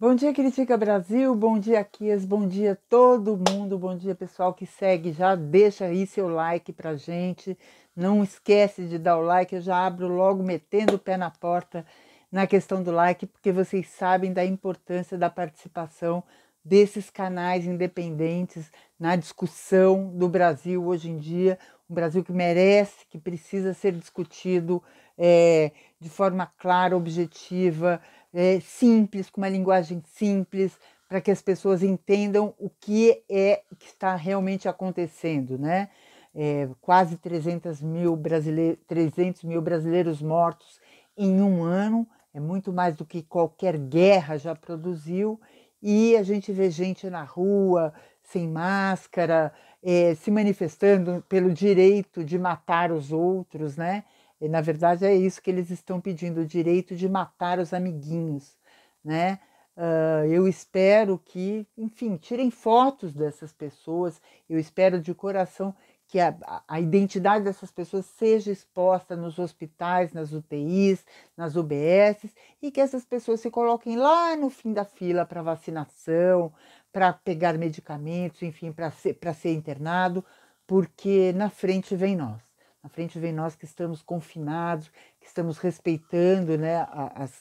Bom dia, Critica Brasil, bom dia, Kias, bom dia todo mundo, bom dia pessoal que segue, já deixa aí seu like pra gente, não esquece de dar o like, eu já abro logo metendo o pé na porta na questão do like, porque vocês sabem da importância da participação desses canais independentes na discussão do Brasil hoje em dia, um Brasil que merece, que precisa ser discutido é, de forma clara, objetiva, é, simples, com uma linguagem simples, para que as pessoas entendam o que é que está realmente acontecendo, né? É, quase 300 mil, brasileiros, 300 mil brasileiros mortos em um ano, é muito mais do que qualquer guerra já produziu, e a gente vê gente na rua, sem máscara, é, se manifestando pelo direito de matar os outros, né? E na verdade é isso que eles estão pedindo, o direito de matar os amiguinhos, né? Uh, eu espero que, enfim, tirem fotos dessas pessoas. Eu espero de coração que a, a, identidade dessas pessoas seja exposta nos hospitais, nas UTIs, nas UBSs e que essas pessoas se coloquem lá no fim da fila para vacinação, para pegar medicamentos, enfim, para ser, ser internado, porque na frente vem nós à frente vem nós que estamos confinados, que estamos respeitando né, as,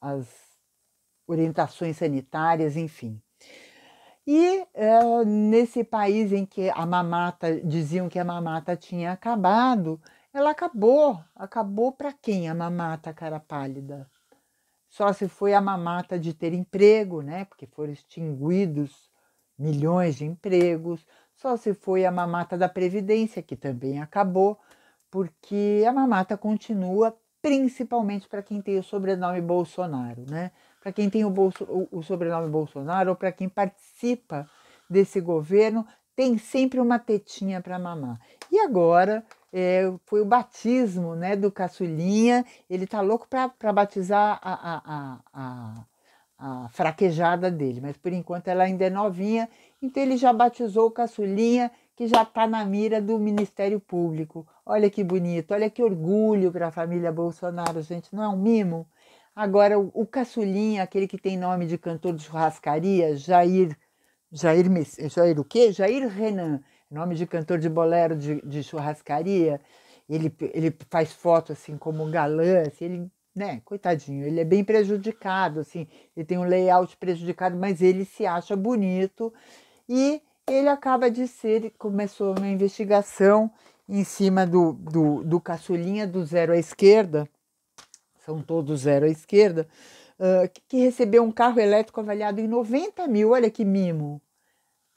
as orientações sanitárias, enfim. E eh, nesse país em que a mamata, diziam que a mamata tinha acabado, ela acabou. Acabou para quem a mamata cara pálida? Só se foi a mamata de ter emprego, né? Porque foram extinguidos milhões de empregos. Só se foi a mamata da Previdência, que também acabou porque a mamata continua principalmente para quem tem o sobrenome Bolsonaro, né? Para quem tem o, Bolso, o, o sobrenome Bolsonaro ou para quem participa desse governo, tem sempre uma tetinha para mamar. E agora é, foi o batismo né, do caçulinha, ele tá louco para batizar a, a, a, a, fraquejada dele, mas por enquanto ela ainda é novinha, então ele já batizou o caçulinha, que já está na mira do Ministério Público. Olha que bonito, olha que orgulho para a família Bolsonaro, gente, não é um mimo? Agora, o, o caçulinha, aquele que tem nome de cantor de churrascaria, Jair. Jair, Jair o quê? Jair Renan, nome de cantor de bolero de, de churrascaria. Ele, ele faz foto assim como galã, assim, ele né, coitadinho, ele é bem prejudicado, assim, ele tem um layout prejudicado, mas ele se acha bonito e ele acaba de ser, começou uma investigação em cima do, do, do caçulinha do zero à esquerda, são todos zero à esquerda, uh, que, que recebeu um carro elétrico avaliado em 90 mil, olha que mimo,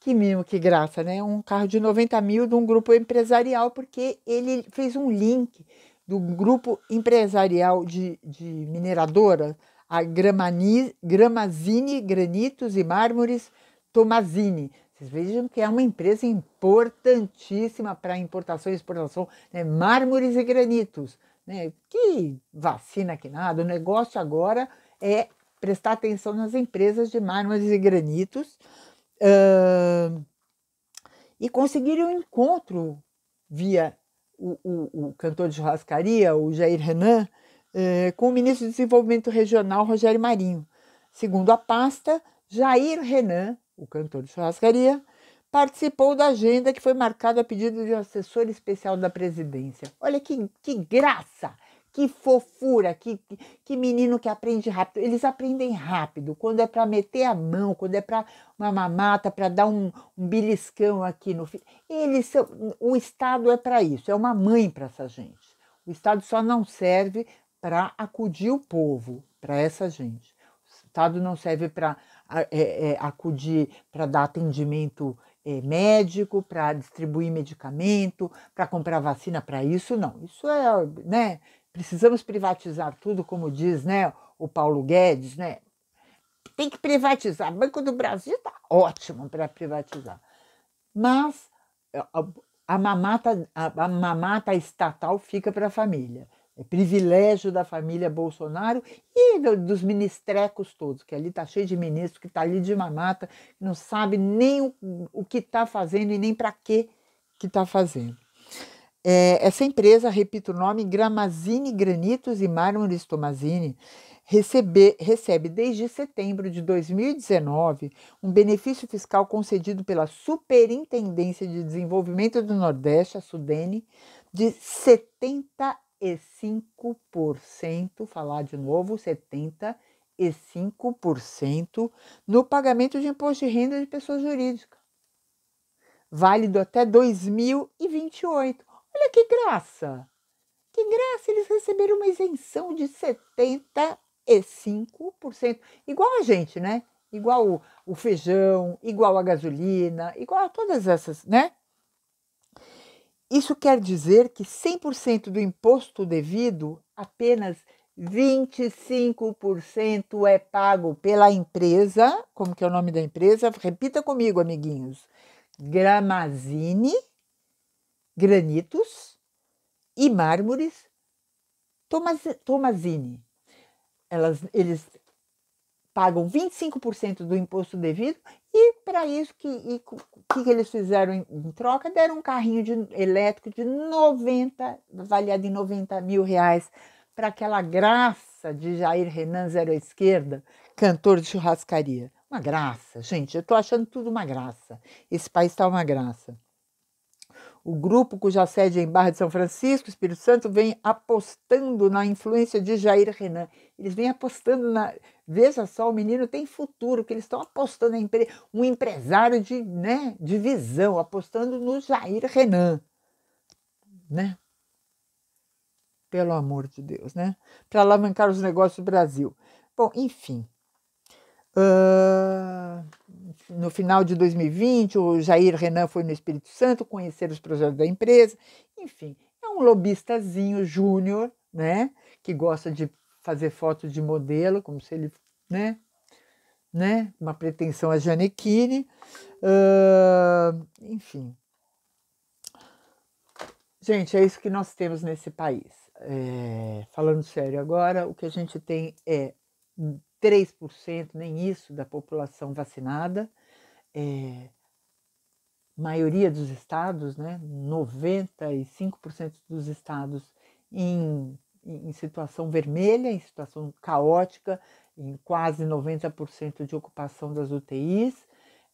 que mimo, que graça, né? Um carro de 90 mil de um grupo empresarial, porque ele fez um link do grupo empresarial de, de mineradora, a Gramani, Gramazini Granitos e Mármores Tomazini. Vocês vejam que é uma empresa importantíssima para importação e exportação, né? mármores e granitos. Né? Que vacina que nada, o negócio agora é prestar atenção nas empresas de mármores e granitos uh, e conseguir um encontro via o, o, o, cantor de churrascaria, o Jair Renan, eh, com o ministro do Desenvolvimento Regional, Rogério Marinho. Segundo a pasta, Jair Renan o cantor de churrascaria, participou da agenda que foi marcada a pedido de um assessor especial da presidência. Olha que, que graça! Que fofura, que, que menino que aprende rápido. Eles aprendem rápido, quando é para meter a mão, quando é para uma mamata, para dar um, um, beliscão aqui no filho. Eles são, o Estado é para isso, é uma mãe para essa gente. O Estado só não serve para acudir o povo, para essa gente. O Estado não serve para é, é, acudir para dar atendimento é, médico, para distribuir medicamento, para comprar vacina para isso, não. Isso é, né? Precisamos privatizar tudo, como diz, né, o Paulo Guedes, né? Tem que privatizar. O Banco do Brasil está ótimo para privatizar. Mas a, a mamata, a, a mamata estatal fica para a família. É privilégio da família Bolsonaro e dos ministrecos todos, que ali está cheio de ministro, que está ali de mamata, não sabe nem o, o que está fazendo e nem para que está fazendo. É, essa empresa, repito o nome, Gramazini Granitos e Mármores Tomazini, recebe, recebe desde setembro de 2019 um benefício fiscal concedido pela Superintendência de Desenvolvimento do Nordeste, a Sudene, de 70 75%, falar de novo, 75% no pagamento de imposto de renda de pessoa jurídica. Válido até 2028. Olha que graça! Que graça, eles receberam uma isenção de 75%. Igual a gente, né? Igual o, o feijão, igual a gasolina, igual a todas essas, né? Isso quer dizer que 100% do imposto devido, apenas 25% é pago pela empresa. Como que é o nome da empresa? Repita comigo, amiguinhos. Gramazine, granitos e mármores Tomazine. Elas, eles pagam 25% do imposto devido e para isso que, e, que, que eles fizeram em, em, troca deram um carrinho de, elétrico de 90 avaliado em 90 mil reais para aquela graça de Jair Renan Zero Esquerda, cantor de churrascaria. Uma graça, gente. Eu estou achando tudo uma graça. Esse país está uma graça. O grupo, cuja sede é em Barra de São Francisco, Espírito Santo, vem apostando na influência de Jair Renan. Eles vêm apostando na. Veja só, o menino tem futuro, que eles estão apostando em um empresário de, né, de visão, apostando no Jair Renan. Né? Pelo amor de Deus, né? Para alavancar os negócios do Brasil. Bom, enfim. Uh no final de 2020, o Jair Renan foi no Espírito Santo conhecer os projetos da empresa. Enfim, é um lobistazinho júnior, né? Que gosta de fazer fotos de modelo, como se ele, né? né? Uma pretensão a Janequine. Uh, ah, enfim. Gente, é isso que nós temos nesse país. É, falando sério agora, o que a gente tem é 3%, nem isso, da população vacinada. É, maioria dos estados, né, 95% dos estados em, em situação vermelha, em situação caótica, em quase 90% de ocupação das UTIs.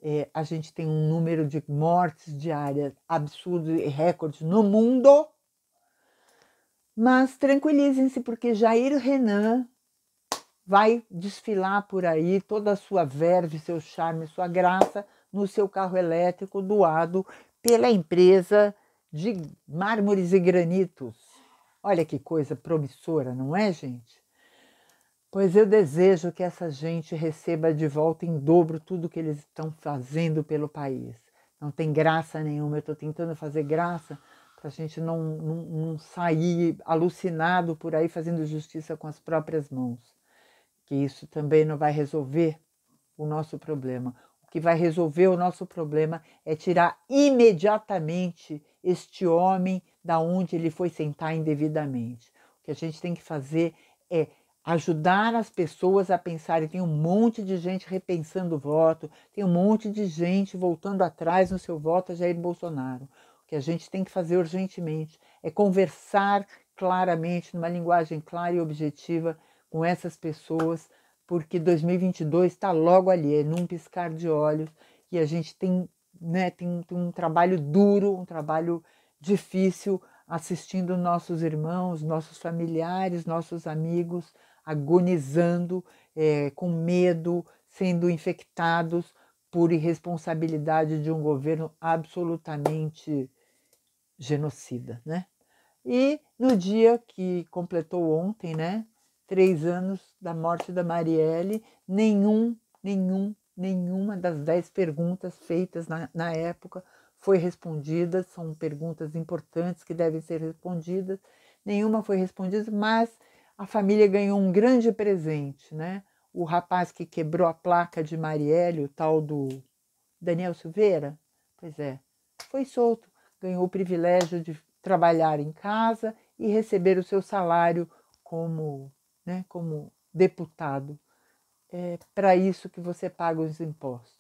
É, a gente tem um número de mortes diárias absurdo e recordes no mundo. Mas tranquilizem-se, porque Jair Renan vai desfilar por aí toda a sua verve, seu charme, sua graça no seu carro elétrico doado pela empresa de mármores e granitos. Olha que coisa promissora, não é, gente? Pois eu desejo que essa gente receba de volta em dobro tudo que eles estão fazendo pelo país. Não tem graça nenhuma, eu estou tentando fazer graça para a gente não, não, não sair alucinado por aí fazendo justiça com as próprias mãos que isso também não vai resolver o nosso problema. O que vai resolver o nosso problema é tirar imediatamente este homem da onde ele foi sentar indevidamente. O que a gente tem que fazer é ajudar as pessoas a pensarem. Tem um monte de gente repensando o voto, tem um monte de gente voltando atrás no seu voto a Jair Bolsonaro. O que a gente tem que fazer urgentemente é conversar claramente, numa linguagem clara e objetiva, com essas pessoas, porque 2022 está logo ali, é num piscar de olhos, e a gente tem, né, tem, tem um trabalho duro, um trabalho difícil, assistindo nossos irmãos, nossos familiares, nossos amigos, agonizando, é, com medo, sendo infectados por irresponsabilidade de um governo absolutamente genocida, né? E no dia que completou ontem, né, três anos da morte da Marielle, nenhum, nenhum, nenhuma das dez perguntas feitas na, na época foi respondida. São perguntas importantes que devem ser respondidas. Nenhuma foi respondida, mas a família ganhou um grande presente, né? O rapaz que quebrou a placa de Marielle, o tal do Daniel Silveira, pois é, foi solto, ganhou o privilégio de trabalhar em casa e receber o seu salário como né, como deputado. É para isso que você paga os impostos.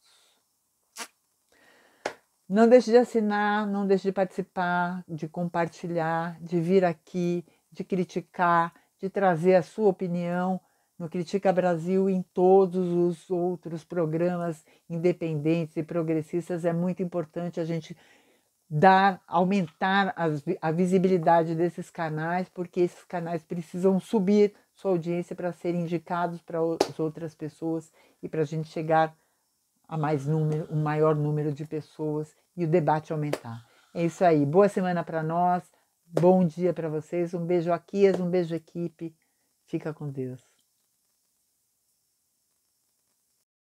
Não deixe de assinar, não deixe de participar, de compartilhar, de vir aqui, de criticar, de trazer a sua opinião no Critica Brasil e em todos os outros programas independentes e progressistas. É muito importante a gente dar, aumentar a, a visibilidade desses canais, porque esses canais precisam subir sua audiência para serem indicados para as outras pessoas e para a gente chegar a mais número, um maior número de pessoas e o debate aumentar. É isso aí. Boa semana para nós. Bom dia para vocês. Um beijo, aqui, Um beijo, equipe. Fica com Deus.